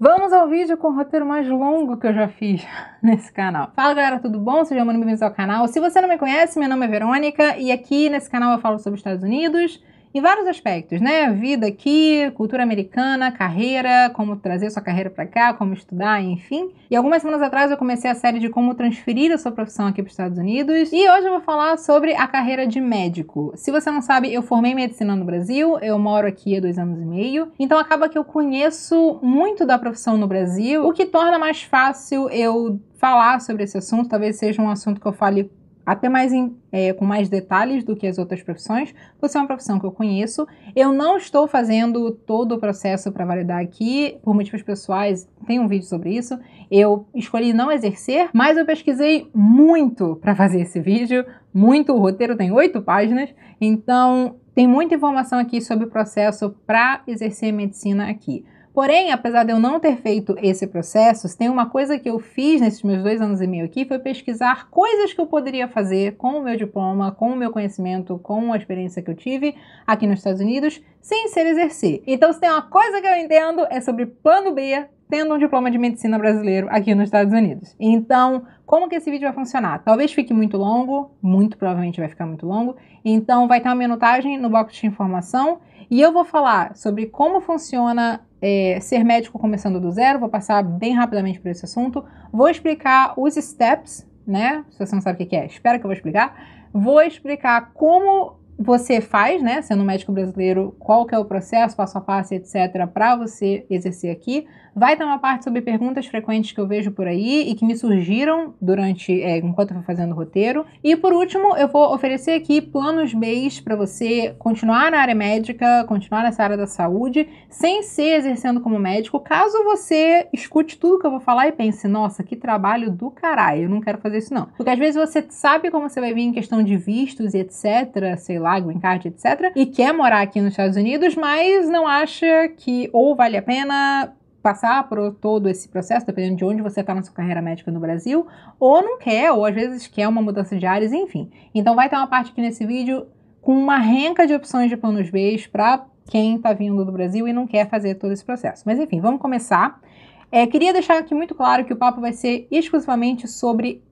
Vamos ao vídeo com o roteiro mais longo que eu já fiz nesse canal. Fala galera, tudo bom? Sejam muito bem-vindos ao canal. Se você não me conhece, meu nome é Verônica e aqui nesse canal eu falo sobre os Estados Unidos, em vários aspectos, né? Vida aqui, cultura americana, carreira, como trazer sua carreira para cá, como estudar, enfim. E algumas semanas atrás eu comecei a série de como transferir a sua profissão aqui para os Estados Unidos. E hoje eu vou falar sobre a carreira de médico. Se você não sabe, eu formei medicina no Brasil, eu moro aqui há dois anos e meio, então acaba que eu conheço muito da profissão no Brasil, o que torna mais fácil eu falar sobre esse assunto. Talvez seja um assunto que eu fale até mais em, é, com mais detalhes do que as outras profissões. Você é uma profissão que eu conheço. Eu não estou fazendo todo o processo para validar aqui, por motivos pessoais, tem um vídeo sobre isso. Eu escolhi não exercer, mas eu pesquisei muito para fazer esse vídeo, muito. O roteiro tem oito páginas, então tem muita informação aqui sobre o processo para exercer medicina aqui. Porém, apesar de eu não ter feito esse processo, tem uma coisa que eu fiz nesses meus dois anos e meio aqui foi pesquisar coisas que eu poderia fazer com o meu diploma, com o meu conhecimento, com a experiência que eu tive aqui nos Estados Unidos, sem ser exercer. Então, se tem uma coisa que eu entendo é sobre plano B tendo um diploma de medicina brasileiro aqui nos Estados Unidos. Então, como que esse vídeo vai funcionar? Talvez fique muito longo, muito provavelmente vai ficar muito longo. Então, vai ter uma minutagem no box de informação e eu vou falar sobre como funciona é, ser médico começando do zero. Vou passar bem rapidamente por esse assunto. Vou explicar os steps, né? Se você não sabe o que é, espero que eu vou explicar. Vou explicar como você faz, né, sendo médico brasileiro, qual que é o processo, passo a passo, etc, para você exercer aqui. Vai ter uma parte sobre perguntas frequentes que eu vejo por aí e que me surgiram durante é, enquanto eu fui fazendo o roteiro. E por último, eu vou oferecer aqui planos Bs para você continuar na área médica, continuar nessa área da saúde, sem ser exercendo como médico, caso você escute tudo que eu vou falar e pense, nossa, que trabalho do caralho, eu não quero fazer isso não. Porque às vezes você sabe como você vai vir em questão de vistos e etc, sei lá, green card, etc, e quer morar aqui nos Estados Unidos, mas não acha que ou vale a pena passar por todo esse processo, dependendo de onde você está na sua carreira médica no Brasil, ou não quer, ou às vezes quer uma mudança de áreas, enfim. Então vai ter uma parte aqui nesse vídeo com uma renca de opções de planos B para quem está vindo do Brasil e não quer fazer todo esse processo. Mas enfim, vamos começar. É, queria deixar aqui muito claro que o papo vai ser exclusivamente sobre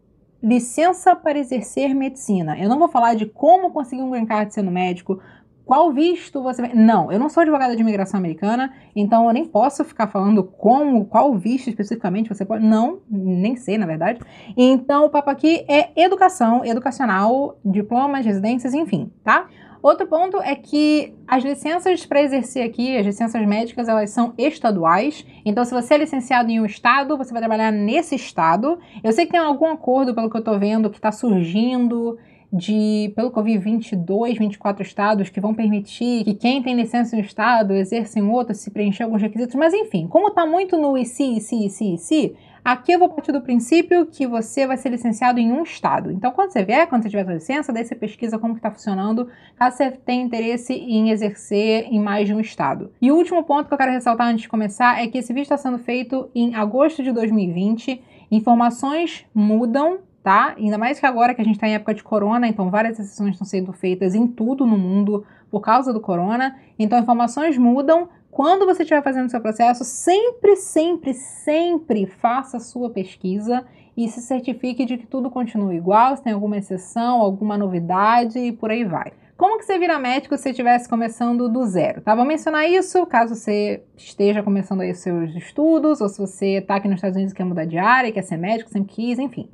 licença para exercer medicina. Eu não vou falar de como conseguir um green card sendo médico, qual visto você vai. Não, eu não sou advogada de imigração americana, então eu nem posso ficar falando como, qual visto especificamente você pode. Não, nem sei, na verdade. Então o papo aqui é educação, educacional, diplomas, residências, enfim, tá? Outro ponto é que as licenças para exercer aqui, as licenças médicas, elas são estaduais. Então, se você é licenciado em um estado, você vai trabalhar nesse estado. Eu sei que tem algum acordo, pelo que eu tô vendo, que está surgindo de, pelo que eu vi, 22, 24 estados que vão permitir que quem tem licença em um estado exerça em outro se preencher alguns requisitos. Mas enfim, como está muito no e se, e se, e se, e se, Aqui eu vou partir do princípio que você vai ser licenciado em um estado. Então, quando você vier, quando você tiver sua licença, daí você pesquisa como que está funcionando, caso você tenha interesse em exercer em mais de um estado. E o último ponto que eu quero ressaltar antes de começar é que esse vídeo está sendo feito em agosto de 2020. Informações mudam tá? Ainda mais que agora que a gente está em época de corona, então várias exceções estão sendo feitas em tudo no mundo por causa do corona. Então informações mudam. Quando você estiver fazendo seu processo, sempre, sempre, sempre faça a sua pesquisa e se certifique de que tudo continua igual, se tem alguma exceção, alguma novidade e por aí vai. Como que você vira médico se você estivesse começando do zero? Tá? Vou mencionar isso caso você esteja começando aí seus estudos, ou se você está aqui nos Estados Unidos e quer mudar de área, quer ser médico, sempre quis, enfim.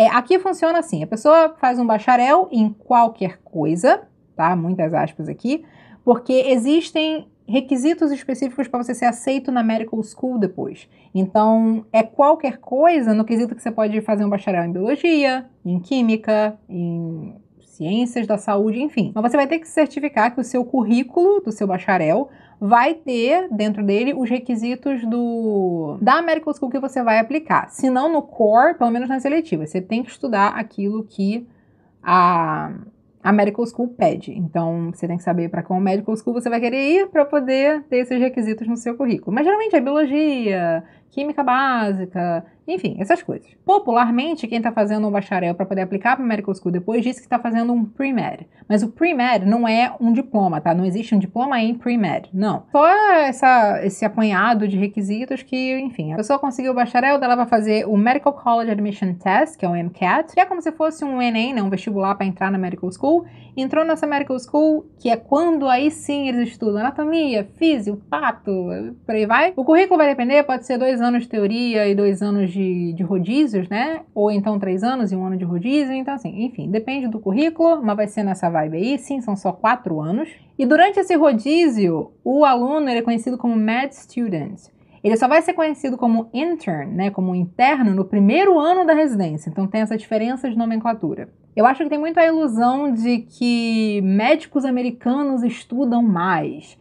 É, aqui funciona assim: a pessoa faz um bacharel em qualquer coisa, tá? Muitas aspas aqui, porque existem requisitos específicos para você ser aceito na medical school depois. Então, é qualquer coisa no quesito que você pode fazer um bacharel em biologia, em química, em ciências da saúde, enfim. Mas você vai ter que certificar que o seu currículo do seu bacharel vai ter dentro dele os requisitos do da Medical School que você vai aplicar. Se não no core, pelo menos na seletiva. Você tem que estudar aquilo que a, a Medical School pede. Então, você tem que saber para qual Medical School você vai querer ir para poder ter esses requisitos no seu currículo. Mas geralmente é biologia, química básica, enfim, essas coisas. Popularmente, quem está fazendo um bacharel para poder aplicar para Medical School depois diz que está fazendo um pre-med. Mas o pre-med não é um diploma, tá? Não existe um diploma em pre-med, não. Só essa, esse apanhado de requisitos que, enfim, a pessoa conseguiu o bacharel, ela vai fazer o Medical College Admission Test, que é o MCAT, que é como se fosse um Enem, né? Um vestibular para entrar na Medical School. Entrou nessa Medical School, que é quando aí sim eles estudam anatomia, físio, pato, por aí vai. O currículo vai depender, pode ser dois anos de teoria e dois anos de de, de rodízios, né? Ou então três anos e um ano de rodízio. Então, assim, enfim, depende do currículo, mas vai ser nessa vibe aí. Sim, são só quatro anos. E durante esse rodízio, o aluno ele é conhecido como med student. Ele só vai ser conhecido como intern, né, como interno, no primeiro ano da residência. Então tem essa diferença de nomenclatura. Eu acho que tem muito a ilusão de que médicos americanos estudam mais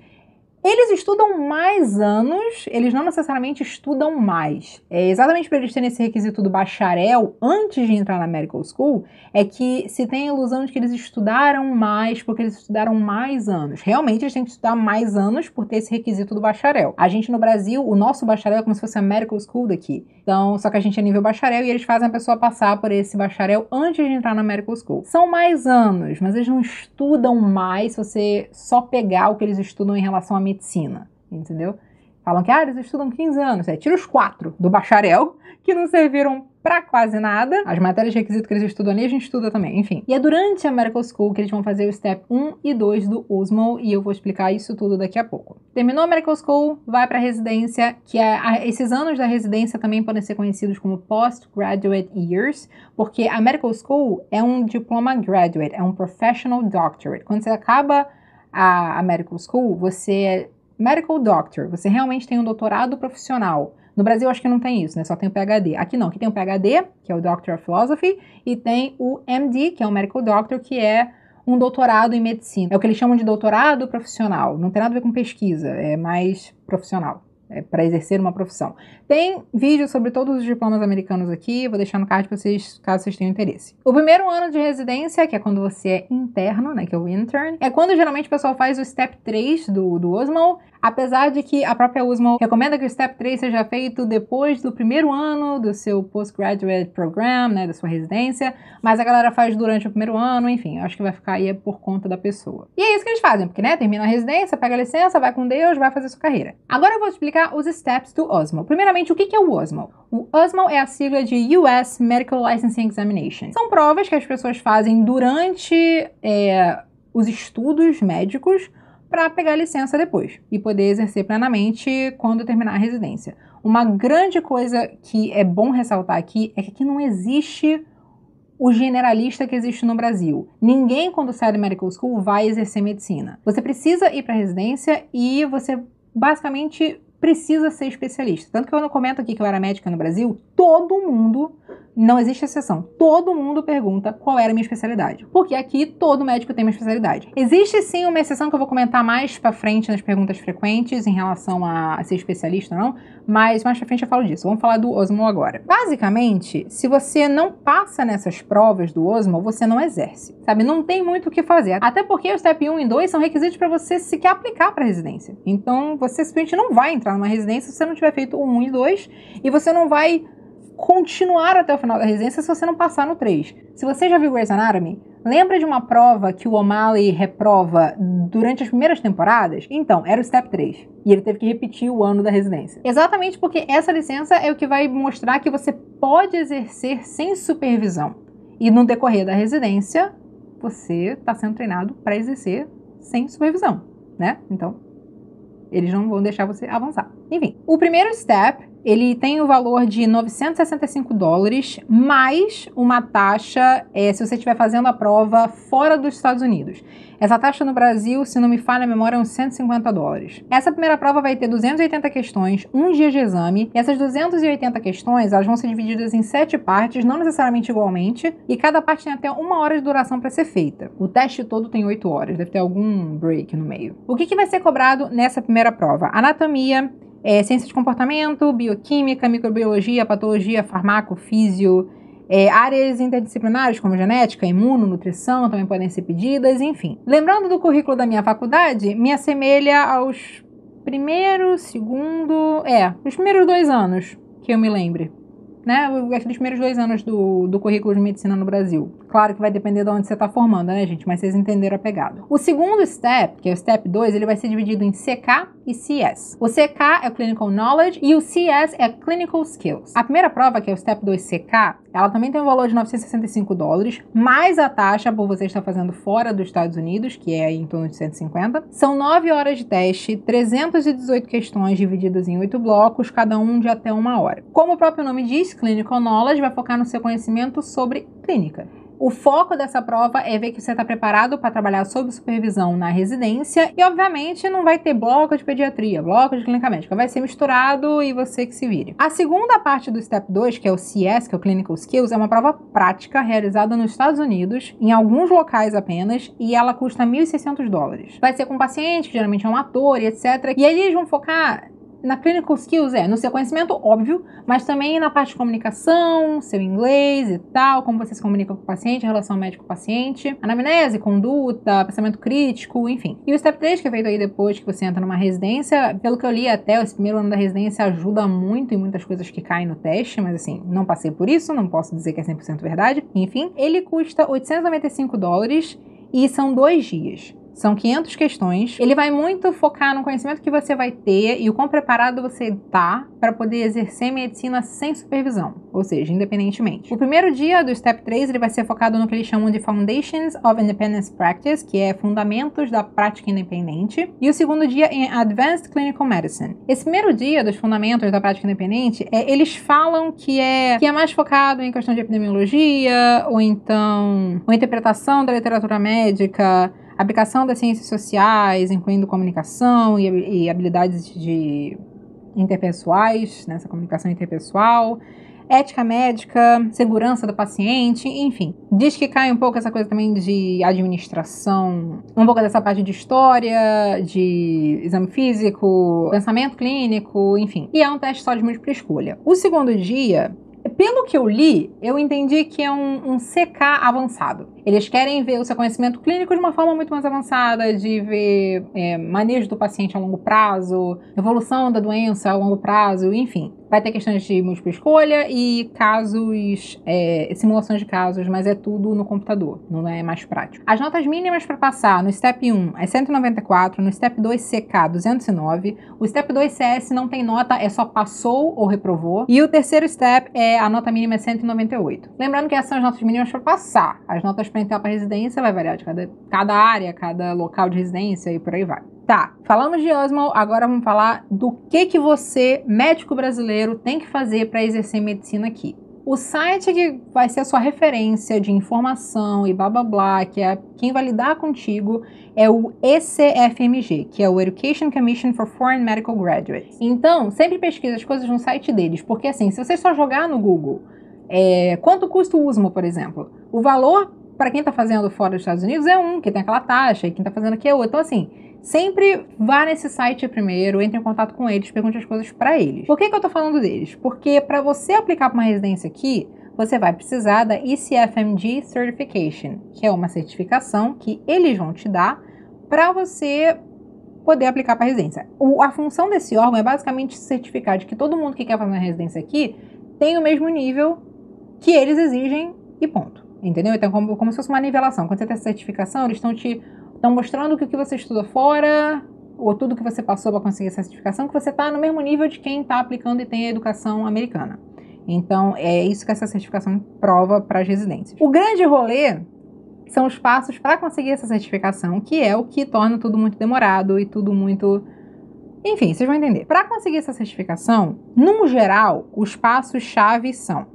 eles estudam mais anos, eles não necessariamente estudam mais. É exatamente para eles terem esse requisito do bacharel antes de entrar na medical school, é que se tem a ilusão de que eles estudaram mais porque eles estudaram mais anos. Realmente eles têm que estudar mais anos por ter esse requisito do bacharel. A gente no Brasil, o nosso bacharel é como se fosse a medical school daqui. Então, só que a gente é nível bacharel e eles fazem a pessoa passar por esse bacharel antes de entrar na medical school. São mais anos, mas eles não estudam mais se você só pegar o que eles estudam em relação a medicina, entendeu? Falam que ah, eles estudam 15 anos, é, tira os quatro do bacharel, que não serviram para quase nada. As matérias de requisito que eles estudam ali, a gente estuda também, enfim. E é durante a Medical School que eles vão fazer o step 1 e 2 do USMO, e eu vou explicar isso tudo daqui a pouco. Terminou a Medical School, vai para residência, que é, esses anos da residência também podem ser conhecidos como Postgraduate Years, porque a Medical School é um diploma graduate, é um Professional Doctorate. Quando você acaba a, a medical school, você é medical doctor, você realmente tem um doutorado profissional. No Brasil acho que não tem isso, né? Só tem o PhD. Aqui não, aqui tem o PhD, que é o Doctor of Philosophy, e tem o MD, que é o Medical Doctor, que é um doutorado em medicina. É o que eles chamam de doutorado profissional. Não tem nada a ver com pesquisa, é mais profissional é, para exercer uma profissão. Tem vídeo sobre todos os diplomas americanos aqui, vou deixar no card para vocês, caso vocês tenham interesse. O primeiro ano de residência, que é quando você é interno, né, que é o intern, é quando geralmente o pessoal faz o step 3 do, do osmo. apesar de que a própria osmo recomenda que o step 3 seja feito depois do primeiro ano do seu postgraduate program, né, da sua residência, mas a galera faz durante o primeiro ano, enfim, acho que vai ficar aí é por conta da pessoa. E é isso que eles fazem, porque, né, termina a residência, pega a licença, vai com Deus, vai fazer sua carreira. Agora eu vou te explicar explicar os steps do OSMO. Primeiramente, o que é o OSMO? O OSMO é a sigla de US Medical Licensing Examination. São provas que as pessoas fazem durante é, os estudos médicos para pegar licença depois e poder exercer plenamente quando terminar a residência. Uma grande coisa que é bom ressaltar aqui é que aqui não existe o generalista que existe no Brasil. Ninguém, quando sai da medical school, vai exercer medicina. Você precisa ir para residência e você basicamente precisa ser especialista. Tanto que eu não comento aqui que eu era médica no Brasil, todo mundo não existe exceção. Todo mundo pergunta qual era a minha especialidade, porque aqui todo médico tem uma especialidade. Existe sim uma exceção que eu vou comentar mais para frente nas perguntas frequentes em relação a ser especialista ou não, mas mais para frente eu falo disso. Vamos falar do Osmo agora. Basicamente, se você não passa nessas provas do Osmo, você não exerce, sabe? Não tem muito o que fazer. Até porque o step 1 e 2 são requisitos para você sequer aplicar para residência. Então, você simplesmente não vai entrar numa residência se você não tiver feito o 1 e 2 e você não vai continuar até o final da resenha se você não passar no 3. Se você já viu Grey's Anatomy, lembra de uma prova que o O'Malley reprova durante as primeiras temporadas? Então, era o Step 3. E ele teve que repetir o ano da residência. Exatamente porque essa licença é o que vai mostrar que você pode exercer sem supervisão. E no decorrer da residência, você está sendo treinado para exercer sem supervisão, né? Então, eles não vão deixar você avançar. Enfim, o primeiro step ele tem o valor de 965 dólares, mais uma taxa é, se você estiver fazendo a prova fora dos Estados Unidos. Essa taxa no Brasil, se não me falha a memória, é uns 150 dólares. Essa primeira prova vai ter 280 questões, um dia de exame. essas 280 questões, elas vão ser divididas em sete partes, não necessariamente igualmente, e cada parte tem até uma hora de duração para ser feita. O teste todo tem oito horas, deve ter algum break no meio. O que, que vai ser cobrado nessa primeira prova? Anatomia, é, ciência de comportamento, bioquímica, microbiologia, patologia, farmaco, físio, é, áreas interdisciplinares como genética, imuno, nutrição também podem ser pedidas, enfim. Lembrando do currículo da minha faculdade, me assemelha aos primeiro, segundo, é, os primeiros dois anos que eu me lembre né, aqueles primeiros dois anos do, do currículo de medicina no Brasil. Claro que vai depender de onde você está formando, né, gente? Mas vocês entenderam a pegada. O segundo step, que é o step 2, ele vai ser dividido em CK e CS. O CK é o Clinical Knowledge e o CS é Clinical Skills. A primeira prova, que é o Step 2 CK, ela também tem um valor de 965 dólares, mais a taxa por você estar fazendo fora dos Estados Unidos, que é em torno de 150. São 9 horas de teste, 318 questões divididas em 8 blocos, cada um de até uma hora. Como o próprio nome diz, Clinical Knowledge vai focar no seu conhecimento sobre clínica. O foco dessa prova é ver que você está preparado para trabalhar sob supervisão na residência e, obviamente, não vai ter bloco de pediatria, bloco de clínica médica, vai ser misturado e você que se vire. A segunda parte do Step 2, que é o CS, que é o Clinical Skills, é uma prova prática realizada nos Estados Unidos, em alguns locais apenas, e ela custa 1.600 dólares. Vai ser com paciente, que geralmente é um ator e etc. E aí eles vão focar na clinical skills é no seu conhecimento, óbvio, mas também na parte de comunicação, seu inglês e tal, como você se comunica com o paciente, relação médico-paciente, anamnese, conduta, pensamento crítico, enfim. E o step 3 que é feito aí depois que você entra numa residência, pelo que eu li até, esse primeiro ano da residência ajuda muito em muitas coisas que caem no teste, mas assim, não passei por isso, não posso dizer que é 100% verdade. Enfim, ele custa 895 dólares e são dois dias. São 500 questões. Ele vai muito focar no conhecimento que você vai ter e o quão preparado você tá para poder exercer medicina sem supervisão, ou seja, independentemente. O primeiro dia do Step 3 ele vai ser focado no que eles chamam de Foundations of Independence Practice, que é fundamentos da prática independente, e o segundo dia em Advanced Clinical Medicine. Esse primeiro dia dos fundamentos da prática independente, é, eles falam que é que é mais focado em questão de epidemiologia ou então a interpretação da literatura médica aplicação das ciências sociais, incluindo comunicação e, e habilidades de interpessoais, nessa né, comunicação interpessoal, ética médica, segurança do paciente, enfim. Diz que cai um pouco essa coisa também de administração, um pouco dessa parte de história, de exame físico, pensamento clínico, enfim. E é um teste só de múltipla escolha. O segundo dia pelo que eu li, eu entendi que é um, um CK avançado. Eles querem ver o seu conhecimento clínico de uma forma muito mais avançada, de ver é, manejo do paciente a longo prazo, evolução da doença a longo prazo, enfim. Vai ter questões de múltipla escolha e casos, é, simulações de casos, mas é tudo no computador, não é mais prático. As notas mínimas para passar no Step 1 é 194, no Step 2 CK 209, o Step 2 CS não tem nota, é só passou ou reprovou, e o terceiro step é a nota mínima é 198. Lembrando que essas são as notas mínimas para passar, as notas para entrar para residência vai variar de cada, cada área, cada local de residência e por aí vai. Tá, falamos de Osmo, agora vamos falar do que que você, médico brasileiro, tem que fazer para exercer medicina aqui. O site que vai ser a sua referência de informação e blá blá blá, que é quem vai lidar contigo, é o ECFMG, que é o Education Commission for Foreign Medical Graduates. Então, sempre pesquisa as coisas no site deles, porque assim, se você só jogar no Google, é, quanto custa o USMO, por exemplo, o valor para quem está fazendo fora dos Estados Unidos é um, que tem aquela taxa, e quem está fazendo aqui é outro. Então, assim, Sempre vá nesse site primeiro, entre em contato com eles, pergunte as coisas para eles. Por que, que eu estou falando deles? Porque para você aplicar para uma residência aqui, você vai precisar da ECFMG Certification, que é uma certificação que eles vão te dar para você poder aplicar para residência. O, a função desse órgão é basicamente certificar de que todo mundo que quer fazer uma residência aqui tem o mesmo nível que eles exigem e ponto. Entendeu? Então, como, como se fosse uma nivelação. Quando você tem essa certificação, eles estão te estão mostrando que o que você estuda fora, ou tudo que você passou para conseguir essa certificação, que você está no mesmo nível de quem está aplicando e tem a educação americana. Então, é isso que essa certificação prova para as residências. O grande rolê são os passos para conseguir essa certificação, que é o que torna tudo muito demorado e tudo muito. Enfim, vocês vão entender. Para conseguir essa certificação, no geral, os passos-chave são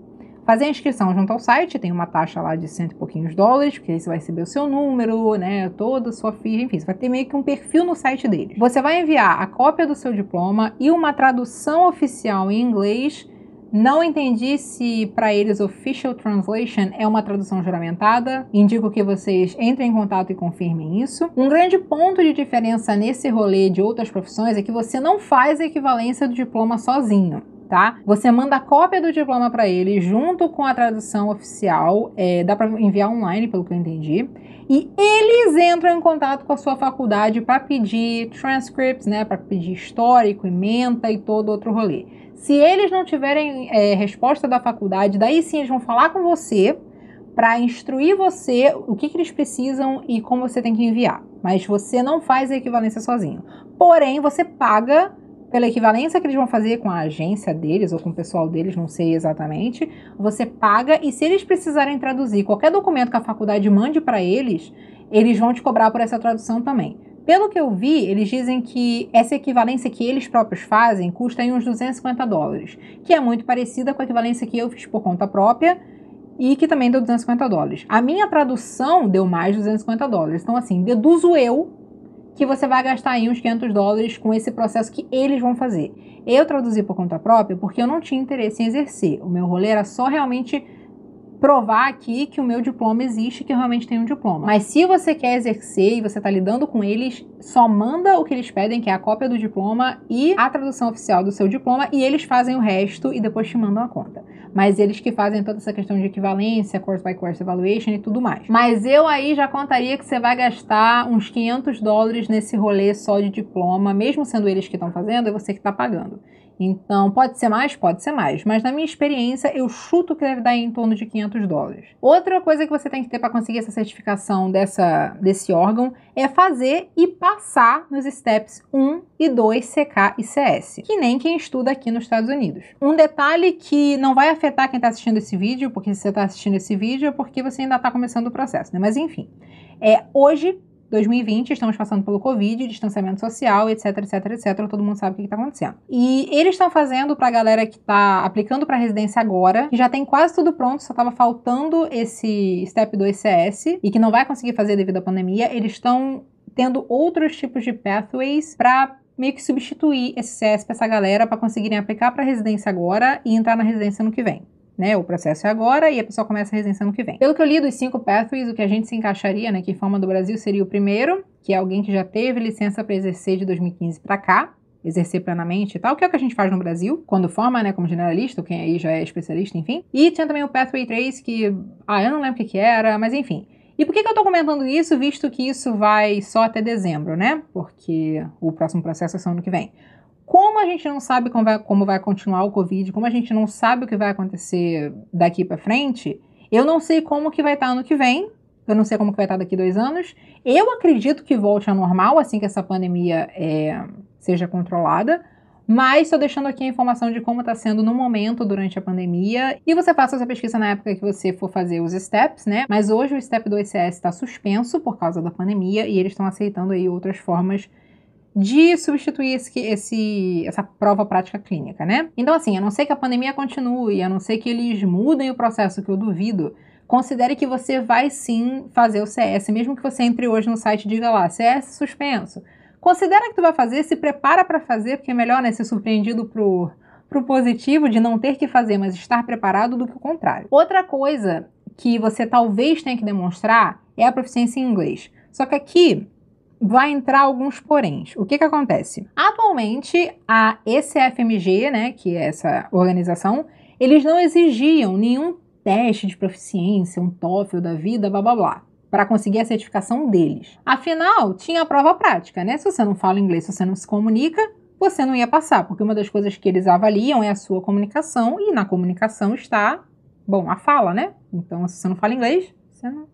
fazer a inscrição junto ao site, tem uma taxa lá de cento e pouquinhos dólares, porque aí você vai receber o seu número, né, toda a sua ficha, enfim, você vai ter meio que um perfil no site deles. Você vai enviar a cópia do seu diploma e uma tradução oficial em inglês. Não entendi se para eles official translation é uma tradução juramentada. Indico que vocês entrem em contato e confirmem isso. Um grande ponto de diferença nesse rolê de outras profissões é que você não faz a equivalência do diploma sozinho tá? Você manda a cópia do diploma para ele junto com a tradução oficial, é, dá para enviar online, pelo que eu entendi. E eles entram em contato com a sua faculdade para pedir transcripts, né? Para pedir histórico, ementa e todo outro rolê. Se eles não tiverem é, resposta da faculdade, daí sim eles vão falar com você para instruir você o que, que, eles precisam e como você tem que enviar. Mas você não faz a equivalência sozinho. Porém, você paga pela equivalência que eles vão fazer com a agência deles ou com o pessoal deles, não sei exatamente, você paga e se eles precisarem traduzir qualquer documento que a faculdade mande para eles, eles vão te cobrar por essa tradução também. Pelo que eu vi, eles dizem que essa equivalência que eles próprios fazem custa em uns 250 dólares, que é muito parecida com a equivalência que eu fiz por conta própria e que também deu 250 dólares. A minha tradução deu mais 250 dólares. Então, assim, deduzo eu que você vai gastar aí uns 500 dólares com esse processo que eles vão fazer. Eu traduzi por conta própria porque eu não tinha interesse em exercer. O meu rolê era só realmente provar aqui que o meu diploma existe, que eu realmente tenho um diploma. Mas se você quer exercer e você está lidando com eles, só manda o que eles pedem, que é a cópia do diploma e a tradução oficial do seu diploma, e eles fazem o resto e depois te mandam a conta mas eles que fazem toda essa questão de equivalência, course by course evaluation e tudo mais. Mas eu aí já contaria que você vai gastar uns 500 dólares nesse rolê só de diploma, mesmo sendo eles que estão fazendo, é você que está pagando. Então, pode ser mais? Pode ser mais. Mas na minha experiência, eu chuto que deve dar em torno de 500 dólares. Outra coisa que você tem que ter para conseguir essa certificação dessa, desse órgão é fazer e passar nos steps 1 e 2 CK e CS, que nem quem estuda aqui nos Estados Unidos. Um detalhe que não vai afetar quem está assistindo esse vídeo, porque se você está assistindo esse vídeo é porque você ainda está começando o processo, né? Mas enfim, é hoje 2020, estamos passando pelo Covid, distanciamento social, etc, etc, etc. Todo mundo sabe o que está acontecendo. E eles estão fazendo para a galera que está aplicando para residência agora, que já tem quase tudo pronto, só estava faltando esse Step 2 CS e que não vai conseguir fazer devido à pandemia, eles estão tendo outros tipos de pathways para meio que substituir esse CS para essa galera para conseguirem aplicar para residência agora e entrar na residência no que vem né? O processo é agora e a pessoa começa a residência ano que vem. Pelo que eu li dos cinco pathways, o que a gente se encaixaria, né? Que forma do Brasil seria o primeiro, que é alguém que já teve licença para exercer de 2015 para cá, exercer plenamente e tal, que é o que a gente faz no Brasil, quando forma, né, como generalista, ou quem aí já é especialista, enfim. E tinha também o Pathway 3, que, ah, eu não lembro o que, era, mas enfim. E por que, que eu tô comentando isso, visto que isso vai só até dezembro, né? Porque o próximo processo é só ano que vem. Como a gente não sabe como vai, como vai continuar o Covid, como a gente não sabe o que vai acontecer daqui para frente, eu não sei como que vai estar tá ano que vem, eu não sei como que vai estar tá daqui dois anos. Eu acredito que volte ao normal assim que essa pandemia é, seja controlada, mas estou deixando aqui a informação de como está sendo no momento durante a pandemia. E você faça essa pesquisa na época que você for fazer os steps, né? Mas hoje o step do ICS está suspenso por causa da pandemia e eles estão aceitando aí outras formas de de substituir esse, esse, essa prova prática clínica, né? Então, assim, a não ser que a pandemia continue, a não ser que eles mudem o processo, que eu duvido, considere que você vai sim fazer o CS, mesmo que você entre hoje no site e diga lá, CS suspenso. Considera que tu vai fazer, se prepara para fazer, porque é melhor né, ser surpreendido pro, pro positivo de não ter que fazer, mas estar preparado do que o contrário. Outra coisa que você talvez tenha que demonstrar é a proficiência em inglês. Só que aqui vai entrar alguns poréns. O que que acontece? Atualmente, a ECFMG, né, que é essa organização, eles não exigiam nenhum teste de proficiência, um TOEFL da vida, blá blá blá, para conseguir a certificação deles. Afinal, tinha a prova prática, né? Se você não fala inglês, se você não se comunica, você não ia passar, porque uma das coisas que eles avaliam é a sua comunicação e na comunicação está, bom, a fala, né? Então, se você não fala inglês, você não,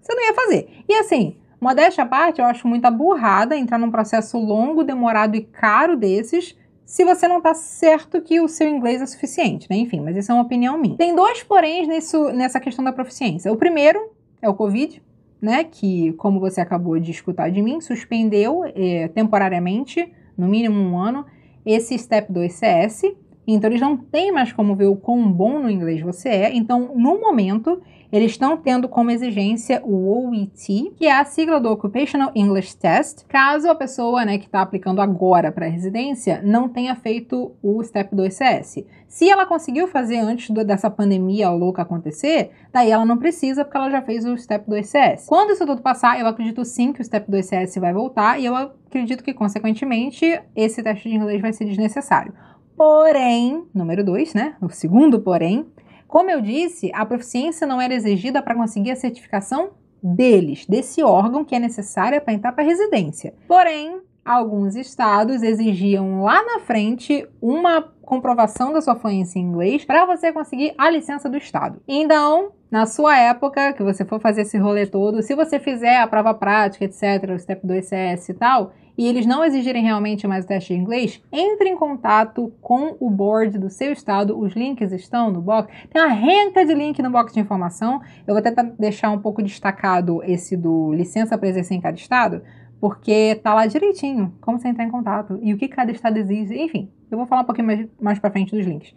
você não ia fazer. E assim, Modéstia à parte, eu acho muita burrada entrar num processo longo, demorado e caro desses se você não está certo que o seu inglês é suficiente, né? Enfim, mas isso é uma opinião minha. Tem dois poréns nisso, nessa questão da proficiência. O primeiro é o Covid, né? Que, como você acabou de escutar de mim, suspendeu é, temporariamente, no mínimo um ano, esse Step 2 CS. Então, eles não têm mais como ver o quão bom no inglês você é. Então, no momento, eles estão tendo como exigência o OET, que é a sigla do Occupational English Test, caso a pessoa né, que está aplicando agora para a residência não tenha feito o Step 2 CS. Se ela conseguiu fazer antes do, dessa pandemia louca acontecer, daí ela não precisa, porque ela já fez o Step 2 CS. Quando isso tudo passar, eu acredito sim que o Step 2 CS vai voltar e eu acredito que, consequentemente, esse teste de inglês vai ser desnecessário. Porém, número 2, né? O segundo porém, como eu disse, a proficiência não era exigida para conseguir a certificação deles, desse órgão que é necessária para entrar para a residência. Porém, alguns estados exigiam lá na frente uma comprovação da sua fluência em inglês para você conseguir a licença do estado. Então, na sua época, que você for fazer esse rolê todo, se você fizer a prova prática, etc, o step 2 CS e tal, e eles não exigirem realmente mais o teste de inglês, entre em contato com o board do seu estado. Os links estão no box. Tem uma renta de link no box de informação. Eu vou tentar deixar um pouco destacado esse do licença para exercer em cada estado, porque tá lá direitinho como você entrar em contato e o que cada estado exige. Enfim, eu vou falar um pouquinho mais, mais para frente dos links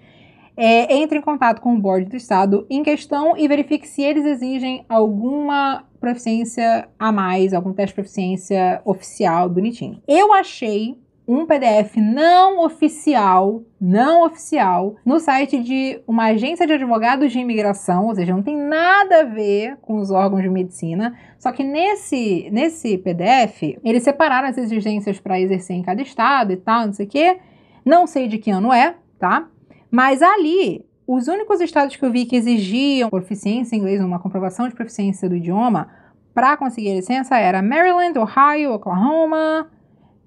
é, entre em contato com o board do estado em questão e verifique se eles exigem alguma proficiência a mais, algum teste de proficiência oficial, bonitinho. Eu achei um PDF não oficial, não oficial, no site de uma agência de advogados de imigração, ou seja, não tem nada a ver com os órgãos de medicina. Só que nesse, nesse PDF, eles separaram as exigências para exercer em cada estado e tal, não sei o quê. Não sei de que ano é, tá? Mas ali, os únicos estados que eu vi que exigiam proficiência em inglês, uma comprovação de proficiência do idioma, para conseguir licença era Maryland, Ohio, Oklahoma.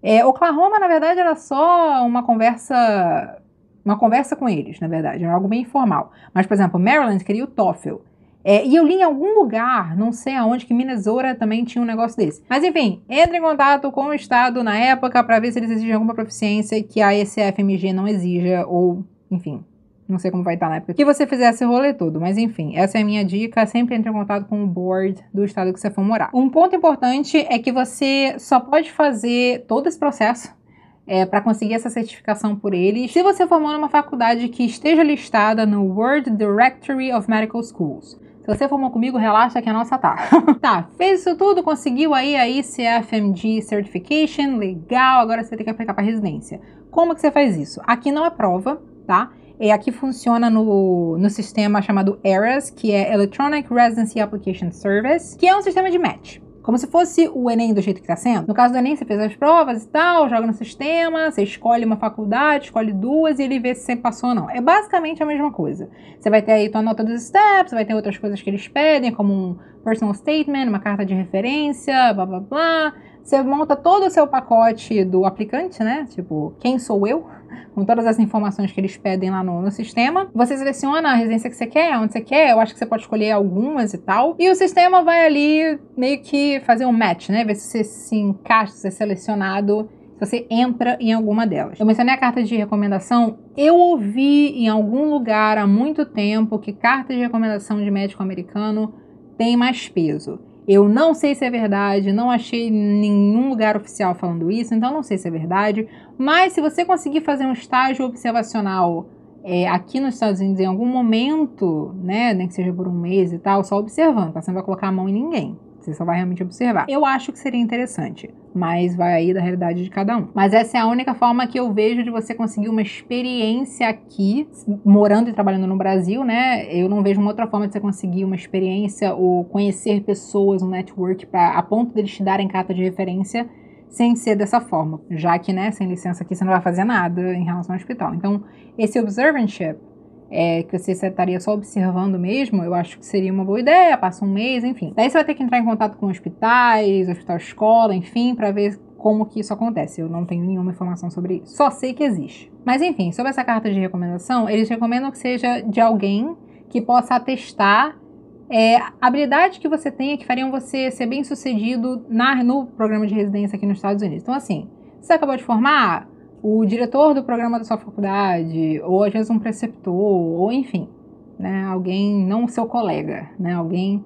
É, Oklahoma, na verdade, era só uma conversa. Uma conversa com eles, na verdade, era algo bem informal. Mas, por exemplo, Maryland queria o TOEFL. É, e eu li em algum lugar, não sei aonde, que Minnesota também tinha um negócio desse. Mas enfim, entre em contato com o Estado na época para ver se eles exigem alguma proficiência que a ECFMG não exija ou enfim, não sei como vai estar na época que você fizer esse rolê todo, mas enfim, essa é a minha dica. Sempre entre em contato com o board do estado que você for morar. Um ponto importante é que você só pode fazer todo esse processo é, para conseguir essa certificação por eles. Se você formou numa faculdade que esteja listada no World Directory of Medical Schools. Se você formou comigo, relaxa que a nossa tá. tá, fez isso tudo, conseguiu aí a ICFMG Certification, legal, agora você tem que aplicar para residência. Como que você faz isso? Aqui não é prova, tá? E é, aqui funciona no, no sistema chamado ERAS, que é Electronic Residency Application Service, que é um sistema de match. Como se fosse o Enem do jeito que está sendo. No caso do Enem, você fez as provas e tal, joga no sistema, você escolhe uma faculdade, escolhe duas e ele vê se você passou ou não. É basicamente a mesma coisa. Você vai ter aí tua nota dos steps, vai ter outras coisas que eles pedem, como um personal statement, uma carta de referência, blá blá blá. Você monta todo o seu pacote do aplicante, né? Tipo, quem sou eu? Com todas as informações que eles pedem lá no, no sistema. Você seleciona a residência que você quer, onde você quer. Eu acho que você pode escolher algumas e tal. E o sistema vai ali meio que fazer um match, né? Ver se você se encaixa, se é selecionado se você entra em alguma delas. Eu mencionei a carta de recomendação. Eu ouvi em algum lugar há muito tempo que carta de recomendação de médico americano tem mais peso. Eu não sei se é verdade, não achei nenhum lugar oficial falando isso, então não sei se é verdade. Mas se você conseguir fazer um estágio observacional é, aqui nos Estados Unidos em algum momento, né, nem que seja por um mês e tal, só observando, tá? Você não vai colocar a mão em ninguém. Você só vai realmente observar. Eu acho que seria interessante mas vai aí da realidade de cada um. Mas essa é a única forma que eu vejo de você conseguir uma experiência aqui, morando e trabalhando no Brasil, né? Eu não vejo uma outra forma de você conseguir uma experiência ou conhecer pessoas, um network, pra, a ponto deles te darem carta de referência sem ser dessa forma, já que, né, sem licença aqui você não vai fazer nada em relação ao hospital. Então, esse observantship é, que você estaria só observando mesmo, eu acho que seria uma boa ideia, passa um mês, enfim. Daí você vai ter que entrar em contato com hospitais, hospital escola, enfim, para ver como que isso acontece. Eu não tenho nenhuma informação sobre isso. Só sei que existe. Mas enfim, sobre essa carta de recomendação, eles recomendam que seja de alguém que possa atestar é, habilidade que você tenha que fariam você ser bem sucedido na, no programa de residência aqui nos Estados Unidos. Então, assim, você acabou de formar, o diretor do programa da sua faculdade, ou às vezes um preceptor, ou enfim, né, alguém, não seu colega, né, alguém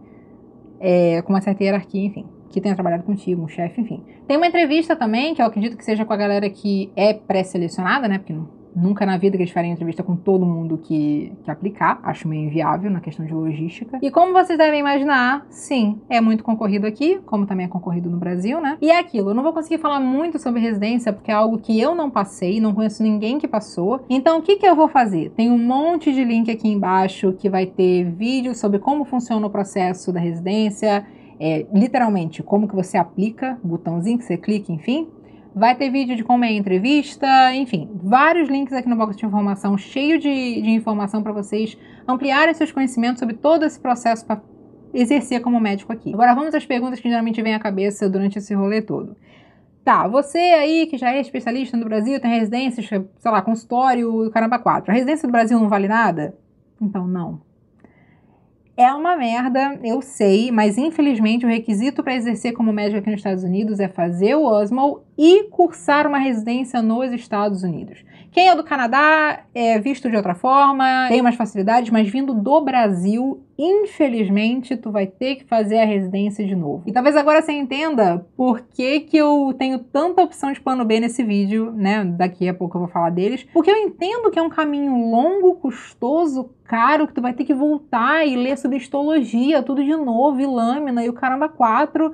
é, com uma certa hierarquia, enfim, que tenha trabalhado contigo, um chefe, enfim. Tem uma entrevista também, que eu acredito que seja com a galera que é pré-selecionada, né, porque não Nunca na vida que eles farem entrevista com todo mundo que, que aplicar. Acho meio inviável na questão de logística. E como vocês devem imaginar, sim, é muito concorrido aqui, como também é concorrido no Brasil, né? E é aquilo, eu não vou conseguir falar muito sobre residência, porque é algo que eu não passei, não conheço ninguém que passou. Então, o que, que eu vou fazer? Tem um monte de link aqui embaixo que vai ter vídeo sobre como funciona o processo da residência. É, literalmente, como que você aplica, botãozinho que você clica, enfim. Vai ter vídeo de como é a entrevista, enfim, vários links aqui no box de informação, cheio de, de informação para vocês ampliarem seus conhecimentos sobre todo esse processo para exercer como médico aqui. Agora vamos às perguntas que geralmente vem à cabeça durante esse rolê todo. Tá, você aí que já é especialista no Brasil, tem residências, sei lá, consultório, caramba, 4. A residência do Brasil não vale nada? Então, não. É uma merda, eu sei, mas infelizmente o requisito para exercer como médico aqui nos Estados Unidos é fazer o OSMO e cursar uma residência nos Estados Unidos. Quem é do Canadá é visto de outra forma, tem mais facilidades, mas vindo do Brasil, infelizmente, tu vai ter que fazer a residência de novo. E talvez agora você entenda por que, que eu tenho tanta opção de plano B nesse vídeo, né? Daqui a pouco eu vou falar deles. Porque eu entendo que é um caminho longo, custoso, caro, que tu vai ter que voltar e ler sobre histologia, tudo de novo, e lâmina, e o caramba quatro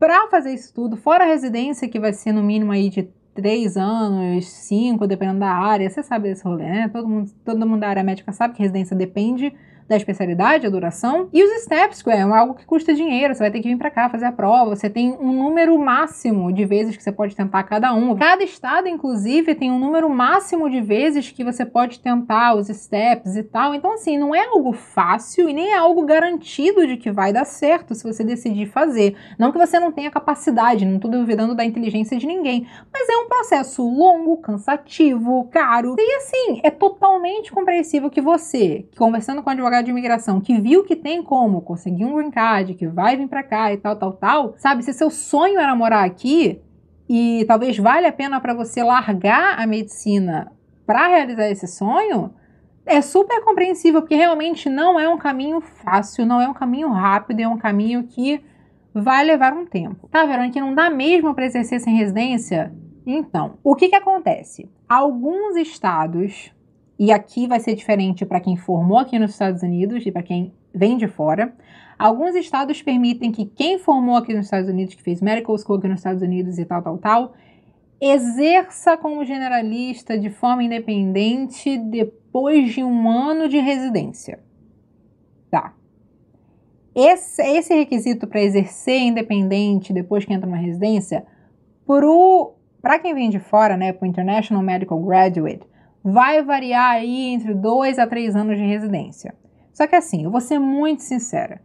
para fazer isso tudo, fora a residência, que vai ser no mínimo aí de três anos, cinco, dependendo da área. Você sabe desse rolê, né? Todo mundo, todo mundo da área médica sabe que residência depende da especialidade, a duração. E os steps, que é algo que custa dinheiro, você vai ter que vir para cá fazer a prova, você tem um número máximo de vezes que você pode tentar cada um. Cada estado, inclusive, tem um número máximo de vezes que você pode tentar os steps e tal. Então, assim, não é algo fácil e nem é algo garantido de que vai dar certo se você decidir fazer. Não que você não tenha capacidade, não estou duvidando da inteligência de ninguém, mas é um processo longo, cansativo, caro. E assim, é totalmente compreensível que você, conversando com o advogado advogado de imigração que viu que tem como conseguir um green card, que vai vir para cá e tal, tal, tal, sabe? Se seu sonho era morar aqui e talvez valha a pena para você largar a medicina para realizar esse sonho, é super compreensível, porque realmente não é um caminho fácil, não é um caminho rápido, é um caminho que vai levar um tempo. Tá, Verônica, não dá mesmo para exercer sem residência? Então, o que, que acontece? Alguns estados e aqui vai ser diferente para quem formou aqui nos Estados Unidos e para quem vem de fora. Alguns estados permitem que quem formou aqui nos Estados Unidos, que fez medical school aqui nos Estados Unidos e tal, tal, tal, exerça como generalista de forma independente depois de um ano de residência. Tá. Esse, esse requisito para exercer independente depois que entra na residência, para quem vem de fora, né, para o International Medical Graduate, vai variar aí entre dois a três anos de residência. Só que assim, eu vou ser muito sincera.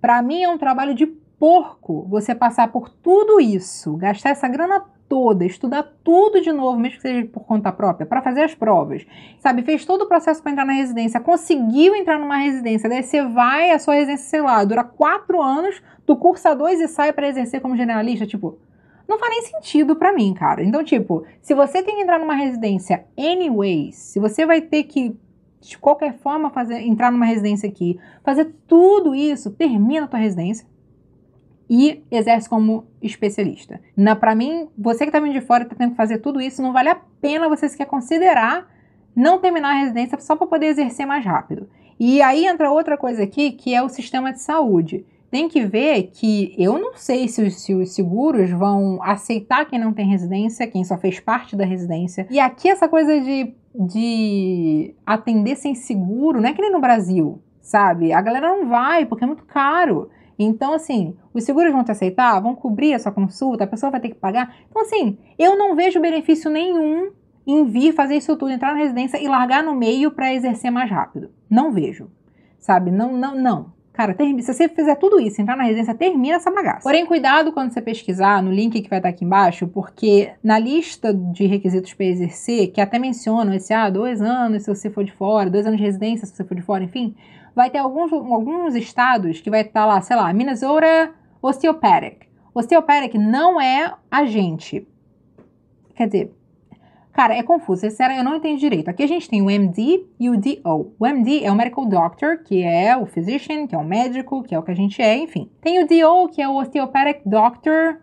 Para mim é um trabalho de porco você passar por tudo isso, gastar essa grana toda, estudar tudo de novo, mesmo que seja por conta própria, para fazer as provas. Sabe, fez todo o processo para entrar na residência, conseguiu entrar numa residência, daí você vai, a sua residência, sei lá, dura quatro anos, tu cursa dois e sai para exercer como generalista, tipo, não faz nem sentido para mim, cara. Então, tipo, se você tem que entrar numa residência anyways, se você vai ter que de qualquer forma fazer entrar numa residência aqui, fazer tudo isso, termina a tua residência e exerce como especialista. Na para mim, você que tá vindo de fora e tá tendo que fazer tudo isso, não vale a pena você sequer considerar não terminar a residência só para poder exercer mais rápido. E aí entra outra coisa aqui, que é o sistema de saúde tem que ver que eu não sei se os, se os, seguros vão aceitar quem não tem residência, quem só fez parte da residência. E aqui essa coisa de, de atender sem seguro, não é que nem no Brasil, sabe? A galera não vai porque é muito caro. Então, assim, os seguros vão te aceitar, vão cobrir a sua consulta, a pessoa vai ter que pagar. Então, assim, eu não vejo benefício nenhum em vir fazer isso tudo, entrar na residência e largar no meio para exercer mais rápido. Não vejo, sabe? Não, não, não. Cara, termina. Se você fizer tudo isso, entrar na residência, termina essa bagaça. Porém, cuidado quando você pesquisar no link que vai estar aqui embaixo, porque na lista de requisitos para exercer, que até mencionam esse, ah, dois anos se você for de fora, dois anos de residência se você for de fora, enfim, vai ter alguns, alguns estados que vai estar lá, sei lá, Minnesota Osteopathic. Osteopathic não é agente. Quer dizer, Cara, é confuso, é sério, eu não entendo direito. Aqui a gente tem o MD e o DO. O MD é o Medical Doctor, que é o physician, que é o médico, que é o que a gente é, enfim. Tem o DO, que é o Osteopathic Doctor,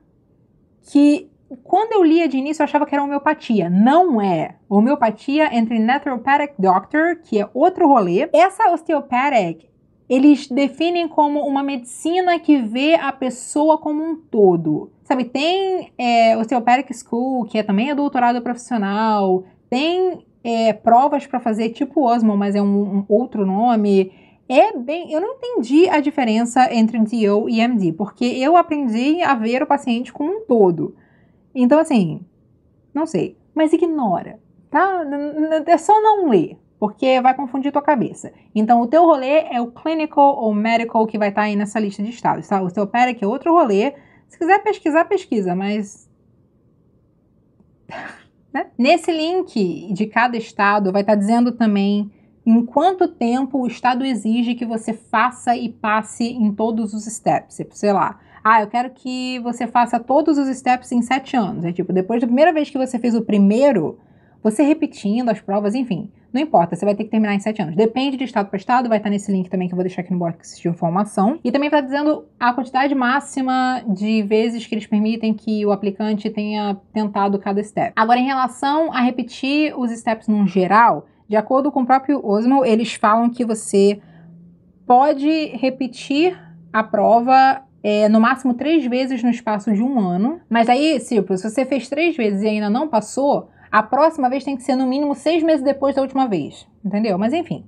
que quando eu lia de início eu achava que era homeopatia. Não é. Homeopatia entre Naturopathic Doctor, que é outro rolê. Essa Osteopathic eles definem como uma medicina que vê a pessoa como um todo. Sabe, tem é, Osteopathic School, que é também é doutorado profissional, tem é, provas para fazer, tipo Osmo, mas é um, um, outro nome. É bem. Eu não entendi a diferença entre DO e MD, porque eu aprendi a ver o paciente como um todo. Então, assim, não sei. Mas ignora, tá? É só não ler porque vai confundir tua cabeça. Então, o teu rolê é o clinical ou medical que vai estar tá aí nessa lista de estados, tá? O osteopédico é outro rolê. Se quiser pesquisar, pesquisa, mas... né? Nesse link de cada estado, vai estar tá dizendo também em quanto tempo o estado exige que você faça e passe em todos os steps, tipo, sei lá. Ah, eu quero que você faça todos os steps em sete anos. É tipo, depois da primeira vez que você fez o primeiro, você repetindo as provas, enfim, não importa, você vai ter que terminar em 7 anos. Depende de estado para estado, vai estar nesse link também que eu vou deixar aqui no box de informação. E também está dizendo a quantidade máxima de vezes que eles permitem que o aplicante tenha tentado cada step. Agora, em relação a repetir os steps num geral, de acordo com o próprio Osmo, eles falam que você pode repetir a prova é, no máximo três vezes no espaço de um ano. Mas aí, tipo, se você fez três vezes e ainda não passou, a próxima vez tem que ser no mínimo seis meses depois da última vez, entendeu? Mas enfim,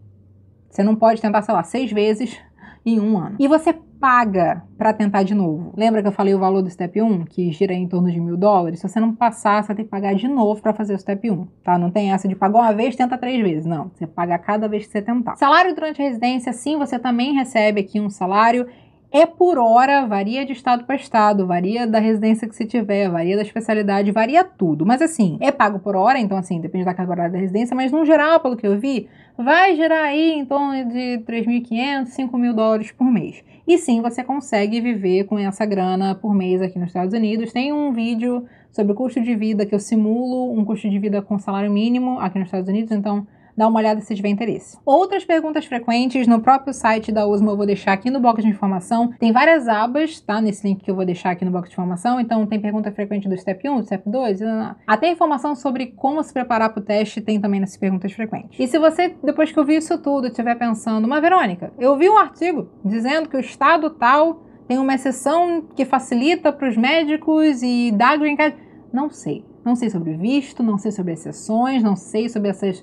você não pode tentar, sei lá, seis vezes em um ano. E você paga para tentar de novo. Lembra que eu falei o valor do step 1, que gira em torno de mil dólares? Se você não passar, você tem que pagar de novo para fazer o step 1, tá? Não tem essa de pagar uma vez, tenta três vezes. Não, você paga cada vez que você tentar. Salário durante a residência, sim, você também recebe aqui um salário é por hora, varia de estado para estado, varia da residência que se tiver, varia da especialidade, varia tudo. Mas assim, é pago por hora, então assim, depende da carga horária da residência, mas no geral, pelo que eu vi, vai gerar aí em torno de 3.500, 5.000 dólares por mês. E sim, você consegue viver com essa grana por mês aqui nos Estados Unidos. Tem um vídeo sobre custo de vida que eu simulo, um custo de vida com salário mínimo aqui nos Estados Unidos, então dá uma olhada se tiver interesse. Outras perguntas frequentes no próprio site da USMA eu vou deixar aqui no bloco de informação. Tem várias abas, tá? Nesse link que eu vou deixar aqui no bloco de informação. Então tem pergunta frequente do Step 1, do Step 2, até informação sobre como se preparar para o teste tem também nas perguntas frequentes. E se você, depois que eu vi isso tudo, estiver pensando, uma Verônica, eu vi um artigo dizendo que o estado tal tem uma exceção que facilita para os médicos e dá green card. Não sei. Não sei sobre visto, não sei sobre exceções, não sei sobre essas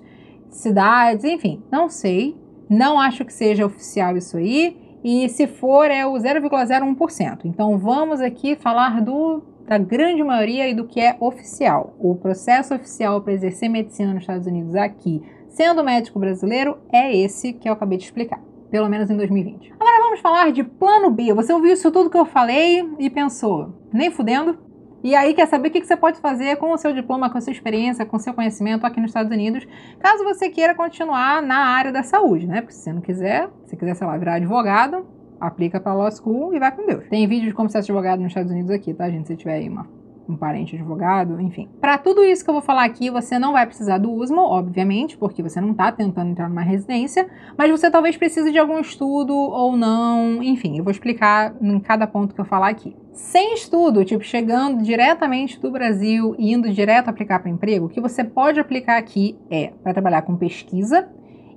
cidades, enfim, não sei. Não acho que seja oficial isso aí. E se for, é o 0,01%. Então vamos aqui falar do, da grande maioria e do que é oficial. O processo oficial para exercer medicina nos Estados Unidos aqui, sendo médico brasileiro, é esse que eu acabei de explicar. Pelo menos em 2020. Agora vamos falar de plano B. Você ouviu isso tudo que eu falei e pensou, nem fudendo, e aí quer saber o que você pode fazer com o seu diploma, com a sua experiência, com o seu conhecimento aqui nos Estados Unidos, caso você queira continuar na área da saúde, né? Porque se você não quiser, se quiser, sei lá, virar advogado, aplica para Law School e vai com Deus. Tem vídeo de como ser advogado nos Estados Unidos aqui, tá, gente? Se tiver aí uma um parente advogado, enfim. Para tudo isso que eu vou falar aqui, você não vai precisar do USMO, obviamente, porque você não está tentando entrar numa residência, mas você talvez precise de algum estudo ou não, enfim, eu vou explicar em cada ponto que eu falar aqui. Sem estudo, tipo chegando diretamente do Brasil e indo direto aplicar para emprego, o que você pode aplicar aqui é para trabalhar com pesquisa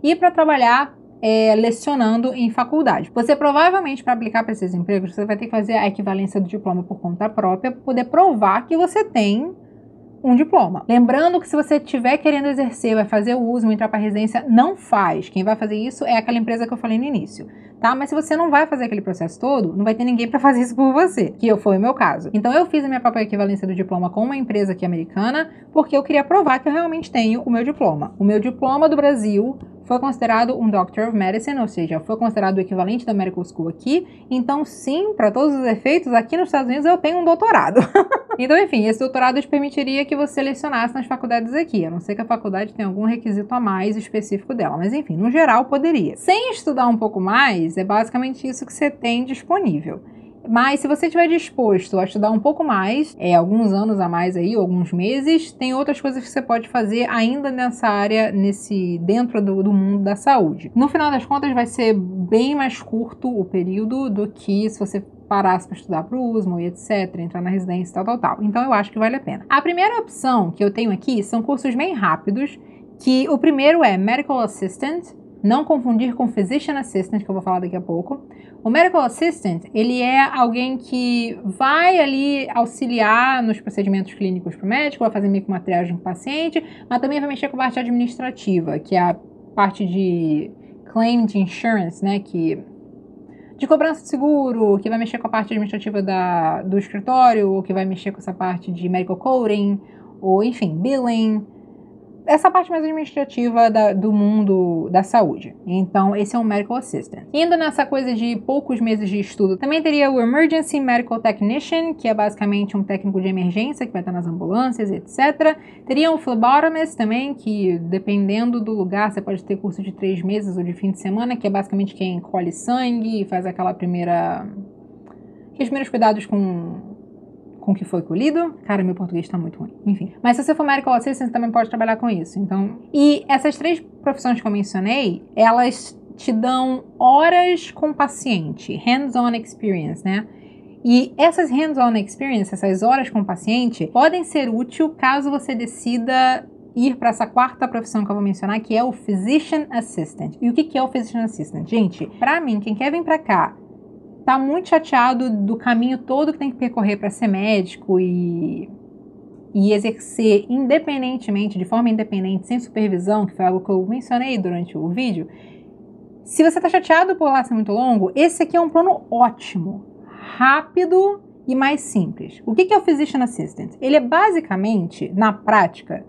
e para trabalhar é, lecionando em faculdade. Você provavelmente, para aplicar para esses empregos, você vai ter que fazer a equivalência do diploma por conta própria, para poder provar que você tem um diploma. Lembrando que se você estiver querendo exercer, vai fazer o uso, entrar para residência, não faz. Quem vai fazer isso é aquela empresa que eu falei no início, tá? Mas se você não vai fazer aquele processo todo, não vai ter ninguém para fazer isso por você, que foi o meu caso. Então eu fiz a minha própria equivalência do diploma com uma empresa aqui é americana, porque eu queria provar que eu realmente tenho o meu diploma. O meu diploma do Brasil foi considerado um Doctor of Medicine, ou seja, foi considerado o equivalente da Medical School aqui. Então, sim, para todos os efeitos, aqui nos Estados Unidos eu tenho um doutorado. então, enfim, esse doutorado te permitiria que você selecionasse nas faculdades aqui, a não ser que a faculdade tenha algum requisito a mais específico dela. Mas, enfim, no geral, poderia. Sem estudar um pouco mais, é basicamente isso que você tem disponível. Mas se você estiver disposto a estudar um pouco mais, é, alguns anos a mais aí, alguns meses, tem outras coisas que você pode fazer ainda nessa área, nesse dentro do, do mundo da saúde. No final das contas, vai ser bem mais curto o período do que se você parasse para estudar para o USMO e etc, entrar na residência tal, tal, tal. Então eu acho que vale a pena. A primeira opção que eu tenho aqui são cursos bem rápidos, que o primeiro é Medical Assistant, não confundir com Physician Assistant, que eu vou falar daqui a pouco. O Medical Assistant, ele é alguém que vai ali auxiliar nos procedimentos clínicos para o médico, vai fazer meio que uma triagem com o paciente, mas também vai mexer com a parte administrativa, que é a parte de claim de insurance, né, que de cobrança de seguro, que vai mexer com a parte administrativa da, do escritório, ou que vai mexer com essa parte de medical coding, ou enfim, billing, essa parte mais administrativa da, do mundo da saúde. Então, esse é um medical assistant. Indo nessa coisa de poucos meses de estudo, também teria o emergency medical technician, que é basicamente um técnico de emergência que vai estar nas ambulâncias, etc. Teria um phlebotomist também, que dependendo do lugar, você pode ter curso de três meses ou de fim de semana, que é basicamente quem colhe sangue e faz aquela primeira os primeiros cuidados com com que foi colhido. Cara, meu português está muito ruim. Enfim. Mas se você for medical assistant, você também pode trabalhar com isso. Então, e essas três profissões que eu mencionei, elas te dão horas com o paciente, hands-on experience, né? E essas hands-on experience, essas horas com o paciente, podem ser útil caso você decida ir para essa quarta profissão que eu vou mencionar, que é o Physician Assistant. E o que, que é o Physician Assistant? Gente, para mim, quem quer vir para cá tá muito chateado do caminho todo que tem que percorrer para ser médico e, e exercer independentemente, de forma independente, sem supervisão, que foi algo que eu mencionei durante o vídeo. Se você tá chateado por lá ser muito longo, esse aqui é um plano ótimo, rápido e mais simples. O que, que é o Physician Assistant? Ele é basicamente, na prática,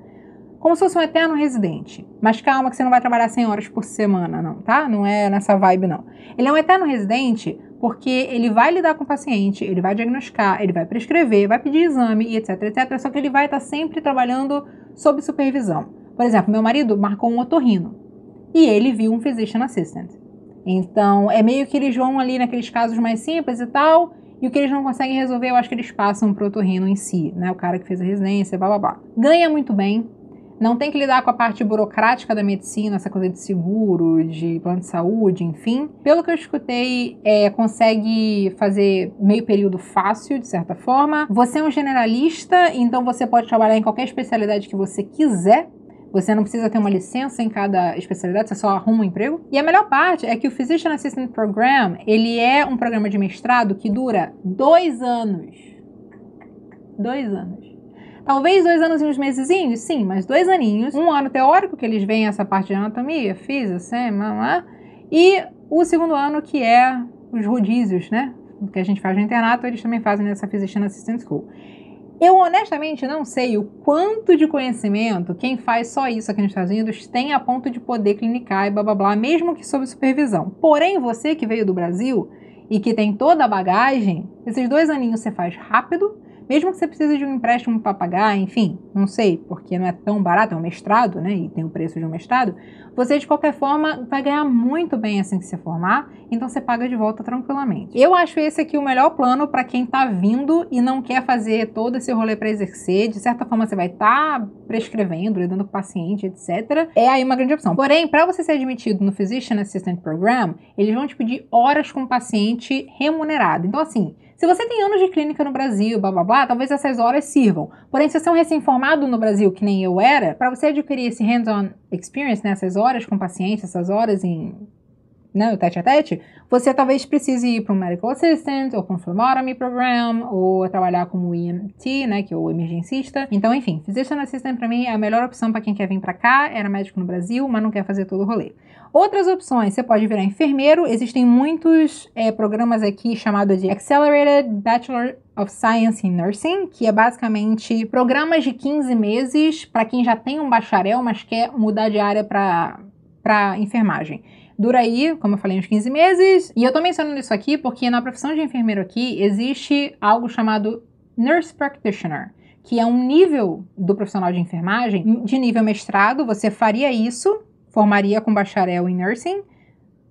como se fosse um eterno residente. Mas calma que você não vai trabalhar 100 horas por semana, não, tá? Não é nessa vibe, não. Ele é um eterno residente porque ele vai lidar com o paciente, ele vai diagnosticar, ele vai prescrever, vai pedir exame e etc, etc, só que ele vai estar sempre trabalhando sob supervisão. Por exemplo, meu marido marcou um otorrino e ele viu um physician assistant. Então, é meio que eles vão ali naqueles casos mais simples e tal, e o que eles não conseguem resolver, eu acho que eles passam para o otorrino em si, né? O cara que fez a residência, blá blá blá. Ganha muito bem, não tem que lidar com a parte burocrática da medicina, essa coisa de seguro, de plano de saúde, enfim. Pelo que eu escutei, é, consegue fazer meio período fácil, de certa forma. Você é um generalista, então você pode trabalhar em qualquer especialidade que você quiser. Você não precisa ter uma licença em cada especialidade, você só arruma um emprego. E a melhor parte é que o Physician Assistant Program, ele é um programa de mestrado que dura dois anos. Dois anos. Talvez dois anos e uns mesezinhos, sim, mas dois aninhos. Um ano teórico, que eles veem essa parte de anatomia, física, sem, mamá. E o segundo ano, que é os rodízios, né? O que a gente faz no internato, eles também fazem nessa Physician Assistant School. Eu honestamente não sei o quanto de conhecimento quem faz só isso aqui nos Estados Unidos tem a ponto de poder clinicar e blá blá blá, mesmo que sob supervisão. Porém, você que veio do Brasil e que tem toda a bagagem, esses dois aninhos você faz rápido, mesmo que você precise de um empréstimo para pagar, enfim, não sei, porque não é tão barato, é um mestrado, né? E tem o preço de um mestrado. Você, de qualquer forma, vai ganhar muito bem assim que se formar, então você paga de volta tranquilamente. Eu acho esse aqui o melhor plano para quem está vindo e não quer fazer todo esse rolê para exercer. De certa forma, você vai estar tá prescrevendo, lidando com o paciente, etc. É aí uma grande opção. Porém, para você ser admitido no Physician Assistant Program, eles vão te pedir horas com o paciente remunerado. Então, assim, se você tem anos de clínica no Brasil, blá blá blá, talvez essas horas sirvam. Porém, se você é um recém-formado no Brasil, que nem eu era, para você adquirir esse hands-on experience nessas né, horas com pacientes, essas horas em né, o tete a tete, você talvez precise ir para um medical assistant, ou para um phlebotomy program, ou trabalhar como EMT, né, que é o emergencista. Então, enfim, physician assistant para mim é a melhor opção para quem quer vir para cá, era médico no Brasil, mas não quer fazer todo o rolê. Outras opções, você pode virar enfermeiro, existem muitos é, programas aqui chamados de Accelerated Bachelor of Science in Nursing, que é basicamente programas de 15 meses para quem já tem um bacharel, mas quer mudar de área para enfermagem dura aí, como eu falei, uns 15 meses. E eu tô mencionando isso aqui porque na profissão de enfermeiro aqui existe algo chamado Nurse Practitioner, que é um nível do profissional de enfermagem, de nível mestrado, você faria isso, formaria com bacharel em nursing,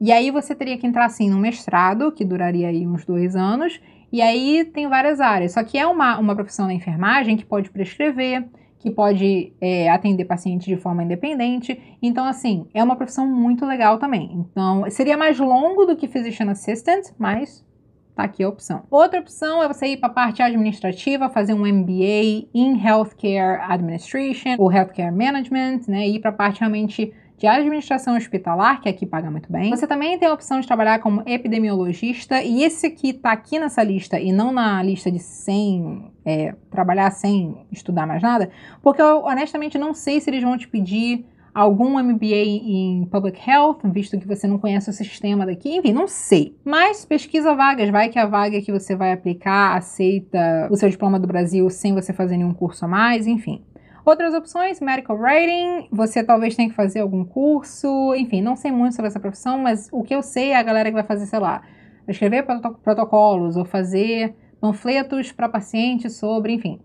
e aí você teria que entrar assim no mestrado, que duraria aí uns dois anos, e aí tem várias áreas. Só que é uma, uma profissão da enfermagem que pode prescrever, que pode é, atender paciente de forma independente. Então, assim, é uma profissão muito legal também. Então, seria mais longo do que Physician Assistant, mas tá aqui a opção. Outra opção é você ir para a parte administrativa, fazer um MBA em Healthcare Administration ou Healthcare Management, né? ir para a parte realmente de administração hospitalar, que aqui paga muito bem. Você também tem a opção de trabalhar como epidemiologista, e esse que está aqui nessa lista e não na lista de 100 é, trabalhar sem estudar mais nada, porque eu honestamente não sei se eles vão te pedir algum MBA em Public Health, visto que você não conhece o sistema daqui, enfim, não sei. Mas pesquisa vagas, vai que a vaga que você vai aplicar aceita o seu diploma do Brasil sem você fazer nenhum curso a mais, enfim. Outras opções, medical writing, você talvez tenha que fazer algum curso, enfim, não sei muito sobre essa profissão, mas o que eu sei é a galera que vai fazer, sei lá, escrever protocolos ou fazer panfletos para pacientes sobre, enfim,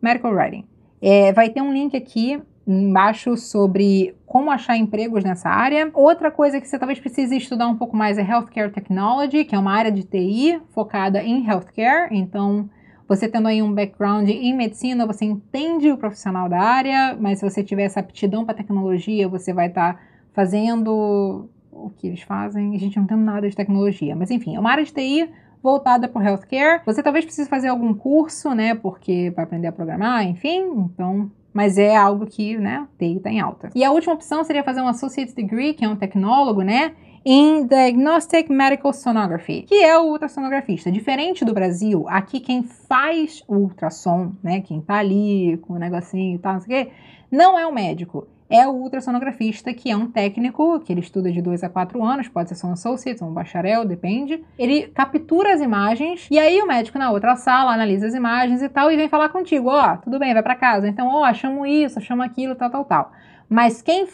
medical writing. É, vai ter um link aqui embaixo sobre como achar empregos nessa área. Outra coisa que você talvez precise estudar um pouco mais é healthcare technology, que é uma área de TI focada em healthcare, então você tendo aí um background em medicina, você entende o profissional da área, mas se você tiver essa aptidão para tecnologia, você vai estar tá fazendo o que eles fazem. A gente não tem nada de tecnologia, mas enfim, é uma área de TI voltada para o healthcare. Você talvez precise fazer algum curso, né, porque para aprender a programar, enfim, então mas é algo que, né, TI está em alta. E a última opção seria fazer um associate degree, que é um tecnólogo, né? em Diagnostic Medical Sonography, que é o ultrassonografista. Diferente do Brasil, aqui quem faz o ultrassom, né, quem tá ali com o negocinho e tal, não sei o quê, não é o médico. É o ultrassonografista, que é um técnico, que ele estuda de 2 a 4 anos, pode ser só um associate, um bacharel, depende. Ele captura as imagens e aí o médico na outra sala analisa as imagens e tal e vem falar contigo, ó, oh, tudo bem, vai para casa. Então, ó, oh, chamo isso, chamo aquilo, tal, tal, tal. Mas quem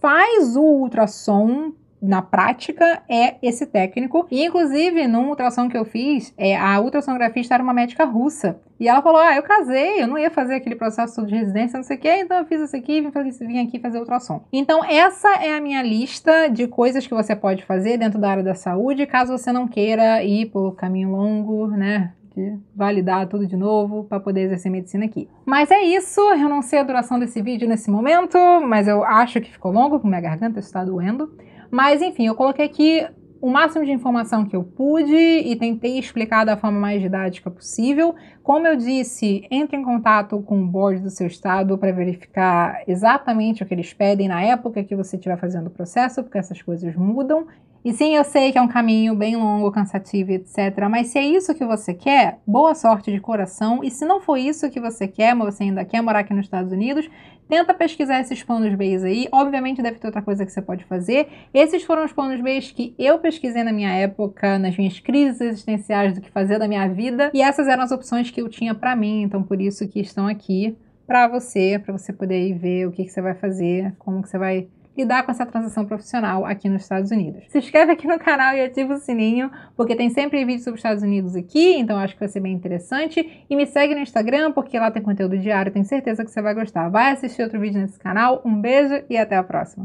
faz o ultrassom na prática é esse técnico. E, inclusive, numa ultrassom que eu fiz, é, a ultrassonografista era uma médica russa. E ela falou: Ah, eu casei, eu não ia fazer aquele processo de residência, não sei o quê, então eu fiz isso aqui e vim aqui fazer ultrassom. Então, essa é a minha lista de coisas que você pode fazer dentro da área da saúde, caso você não queira ir pelo caminho longo, né? validar tudo de novo para poder exercer medicina aqui. Mas é isso, eu não sei a duração desse vídeo nesse momento, mas eu acho que ficou longo, porque minha garganta está doendo. Mas enfim, eu coloquei aqui o máximo de informação que eu pude e tentei explicar da forma mais didática possível. Como eu disse, entre em contato com o board do seu estado para verificar exatamente o que eles pedem na época que você estiver fazendo o processo, porque essas coisas mudam. E sim, eu sei que é um caminho bem longo, cansativo, etc. Mas se é isso que você quer, boa sorte de coração. E se não for isso que você quer, mas você ainda quer morar aqui nos Estados Unidos, tenta pesquisar esses planos Bs aí. Obviamente deve ter outra coisa que você pode fazer. Esses foram os planos Bs que eu pesquisei na minha época, nas minhas crises existenciais do que fazer da minha vida. E essas eram as opções que eu tinha para mim, então por isso que estão aqui para você, para você poder ver o que, que você vai fazer, como que você vai lidar com essa transição profissional aqui nos Estados Unidos. Se inscreve aqui no canal e ativa o sininho, porque tem sempre vídeo sobre os Estados Unidos aqui, então acho que vai ser bem interessante. E me segue no Instagram, porque lá tem conteúdo diário, tenho certeza que você vai gostar. Vai assistir outro vídeo nesse canal. Um beijo e até a próxima.